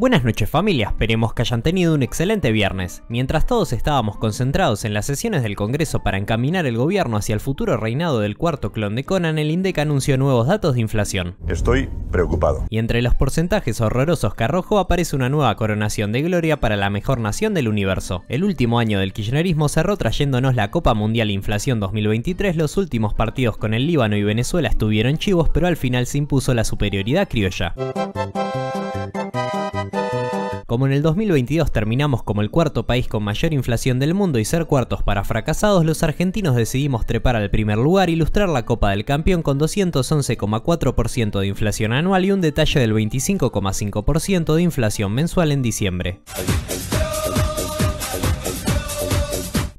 Buenas noches familia, esperemos que hayan tenido un excelente viernes. Mientras todos estábamos concentrados en las sesiones del Congreso para encaminar el gobierno hacia el futuro reinado del cuarto clon de Conan, el INDEC anunció nuevos datos de inflación. Estoy preocupado. Y entre los porcentajes horrorosos que arrojó aparece una nueva coronación de gloria para la mejor nación del universo. El último año del kirchnerismo cerró trayéndonos la Copa Mundial Inflación 2023, los últimos partidos con el Líbano y Venezuela estuvieron chivos, pero al final se impuso la superioridad criolla. Como en el 2022 terminamos como el cuarto país con mayor inflación del mundo y ser cuartos para fracasados, los argentinos decidimos trepar al primer lugar y ilustrar la Copa del Campeón con 211,4% de inflación anual y un detalle del 25,5% de inflación mensual en diciembre.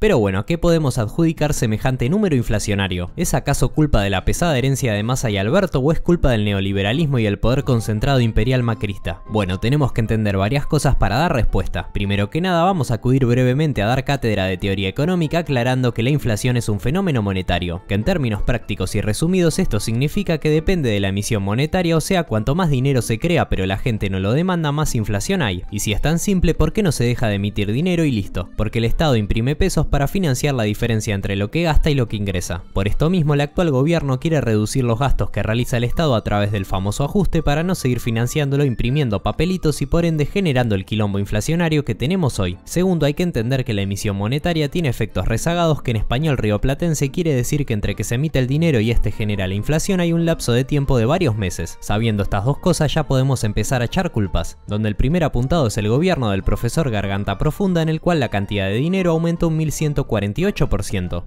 Pero bueno, ¿a qué podemos adjudicar semejante número inflacionario? ¿Es acaso culpa de la pesada herencia de Massa y Alberto o es culpa del neoliberalismo y el poder concentrado imperial macrista? Bueno, tenemos que entender varias cosas para dar respuesta. Primero que nada, vamos a acudir brevemente a dar cátedra de teoría económica aclarando que la inflación es un fenómeno monetario, que en términos prácticos y resumidos esto significa que depende de la emisión monetaria, o sea, cuanto más dinero se crea pero la gente no lo demanda, más inflación hay. Y si es tan simple, ¿por qué no se deja de emitir dinero y listo? Porque el Estado imprime pesos para financiar la diferencia entre lo que gasta y lo que ingresa. Por esto mismo, el actual gobierno quiere reducir los gastos que realiza el Estado a través del famoso ajuste para no seguir financiándolo imprimiendo papelitos y por ende generando el quilombo inflacionario que tenemos hoy. Segundo, hay que entender que la emisión monetaria tiene efectos rezagados que en español rioplatense quiere decir que entre que se emite el dinero y este genera la inflación hay un lapso de tiempo de varios meses. Sabiendo estas dos cosas ya podemos empezar a echar culpas, donde el primer apuntado es el gobierno del profesor Garganta Profunda en el cual la cantidad de dinero aumenta un 1100 148%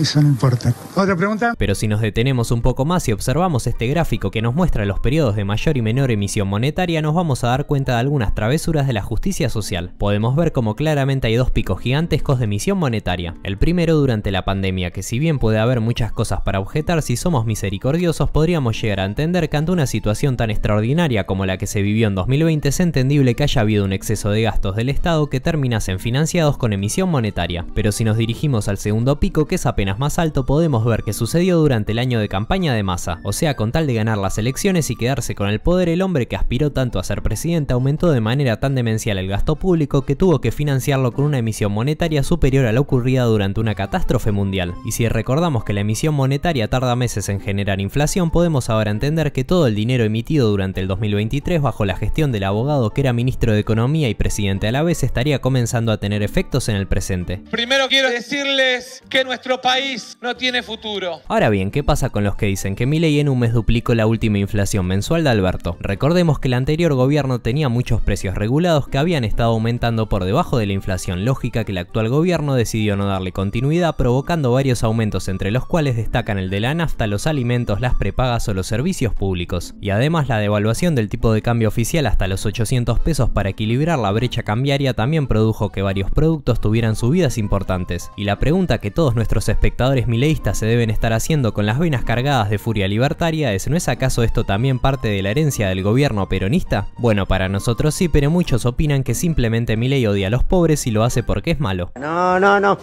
eso no importa. ¿Otra pregunta? Pero si nos detenemos un poco más y observamos este gráfico que nos muestra los periodos de mayor y menor emisión monetaria, nos vamos a dar cuenta de algunas travesuras de la justicia social. Podemos ver como claramente hay dos picos gigantescos de emisión monetaria. El primero durante la pandemia, que si bien puede haber muchas cosas para objetar, si somos misericordiosos podríamos llegar a entender que ante una situación tan extraordinaria como la que se vivió en 2020 es entendible que haya habido un exceso de gastos del Estado que terminasen financiados con emisión monetaria. Pero si nos dirigimos al segundo pico, que es apenas más alto podemos ver que sucedió durante el año de campaña de masa o sea, con tal de ganar las elecciones y quedarse con el poder el hombre que aspiró tanto a ser presidente aumentó de manera tan demencial el gasto público que tuvo que financiarlo con una emisión monetaria superior a la ocurrida durante una catástrofe mundial. Y si recordamos que la emisión monetaria tarda meses en generar inflación, podemos ahora entender que todo el dinero emitido durante el 2023 bajo la gestión del abogado que era ministro de Economía y presidente a la vez estaría comenzando a tener efectos en el presente. Primero quiero decirles que nuestro país no tiene futuro. Ahora bien, ¿qué pasa con los que dicen que ley en un mes duplicó la última inflación mensual de Alberto? Recordemos que el anterior gobierno tenía muchos precios regulados que habían estado aumentando por debajo de la inflación lógica que el actual gobierno decidió no darle continuidad, provocando varios aumentos entre los cuales destacan el de la nafta, los alimentos, las prepagas o los servicios públicos, y además la devaluación del tipo de cambio oficial hasta los 800 pesos para equilibrar la brecha cambiaria también produjo que varios productos tuvieran subidas importantes, y la pregunta que todos nuestros espectadores mileístas se deben estar haciendo con las venas cargadas de furia libertaria es ¿no es acaso esto también parte de la herencia del gobierno peronista? Bueno, para nosotros sí, pero muchos opinan que simplemente Milei odia a los pobres y lo hace porque es malo. No, no, no.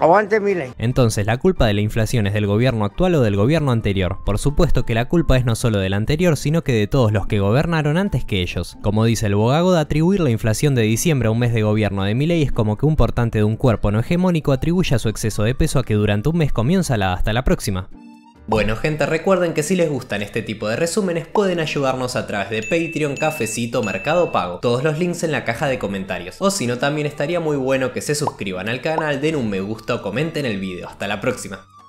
Aguante Entonces, ¿la culpa de la inflación es del gobierno actual o del gobierno anterior? Por supuesto que la culpa es no solo del anterior, sino que de todos los que gobernaron antes que ellos. Como dice el Bogagoda, de atribuir la inflación de diciembre a un mes de gobierno de Milei es como que un portante de un cuerpo no hegemónico atribuya su exceso de peso a que durante un mes comienza la hasta la próxima. Bueno gente, recuerden que si les gustan este tipo de resúmenes pueden ayudarnos a través de Patreon, Cafecito, Mercado Pago, todos los links en la caja de comentarios. O si no, también estaría muy bueno que se suscriban al canal, den un me gusta o comenten el video. Hasta la próxima.